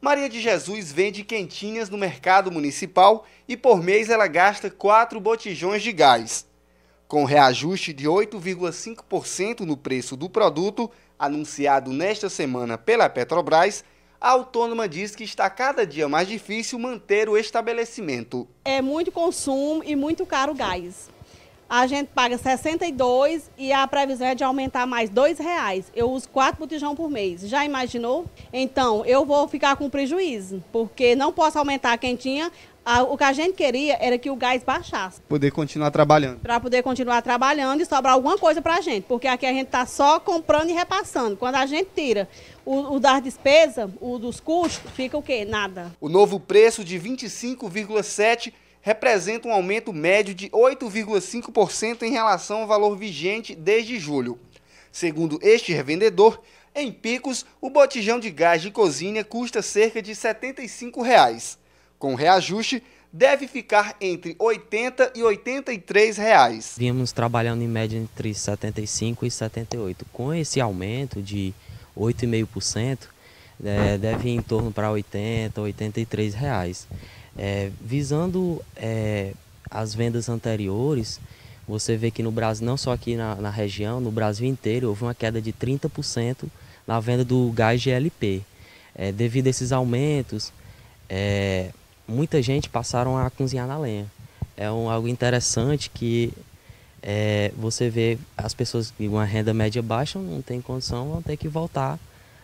Maria de Jesus vende quentinhas no mercado municipal e por mês ela gasta 4 botijões de gás. Com reajuste de 8,5% no preço do produto, anunciado nesta semana pela Petrobras, a autônoma diz que está cada dia mais difícil manter o estabelecimento. É muito consumo e muito caro o gás a gente paga 62 e a previsão é de aumentar mais dois reais. Eu uso quatro botijão por mês. Já imaginou? Então, eu vou ficar com prejuízo, porque não posso aumentar a quentinha. O que a gente queria era que o gás baixasse. Poder continuar trabalhando. Para poder continuar trabalhando e sobrar alguma coisa para a gente, porque aqui a gente está só comprando e repassando. Quando a gente tira o, o das despesas, o dos custos, fica o quê? Nada. O novo preço de 25,7 representa um aumento médio de 8,5% em relação ao valor vigente desde julho. Segundo este revendedor, em picos, o botijão de gás de cozinha custa cerca de R$ 75. Reais. Com reajuste, deve ficar entre 80 e 83 reais. Vimos trabalhando em média entre 75 e 78. Com esse aumento de 8,5%, é, deve ir em torno para 80, 83 reais. É, visando é, as vendas anteriores, você vê que no Brasil, não só aqui na, na região, no Brasil inteiro, houve uma queda de 30% na venda do gás GLP. É, devido a esses aumentos, é, muita gente passaram a cozinhar na lenha. É um, algo interessante que é, você vê as pessoas com uma renda média baixa não tem condição, vão ter que voltar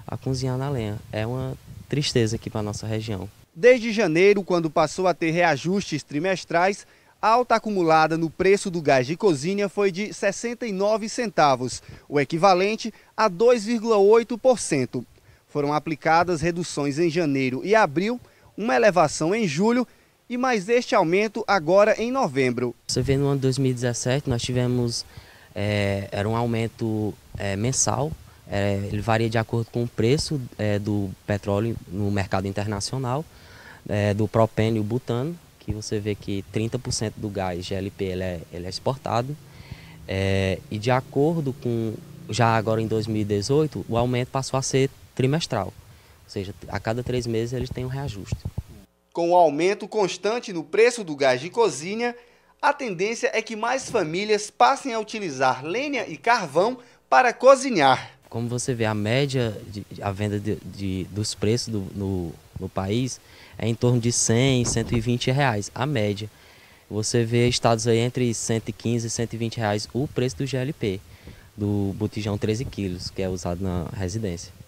a cozinhar na lenha. É uma tristeza aqui para a nossa região. Desde janeiro, quando passou a ter reajustes trimestrais, a alta acumulada no preço do gás de cozinha foi de 69 centavos, o equivalente a 2,8%. Foram aplicadas reduções em janeiro e abril, uma elevação em julho e mais este aumento agora em novembro. Você vê no ano de 2017 nós tivemos é, era um aumento é, mensal é, ele varia de acordo com o preço é, do petróleo no mercado internacional, é, do propênio e butano, que você vê que 30% do gás GLP ele é, ele é exportado. É, e de acordo com, já agora em 2018, o aumento passou a ser trimestral, ou seja, a cada três meses eles têm um reajuste. Com o aumento constante no preço do gás de cozinha, a tendência é que mais famílias passem a utilizar lenha e carvão para cozinhar como você vê, a média, de, a venda de, de dos preços do, no, no país é em torno de 100, 120 reais, a média. Você vê estados aí entre 115 e 120 reais o preço do GLP, do botijão 13 quilos, que é usado na residência.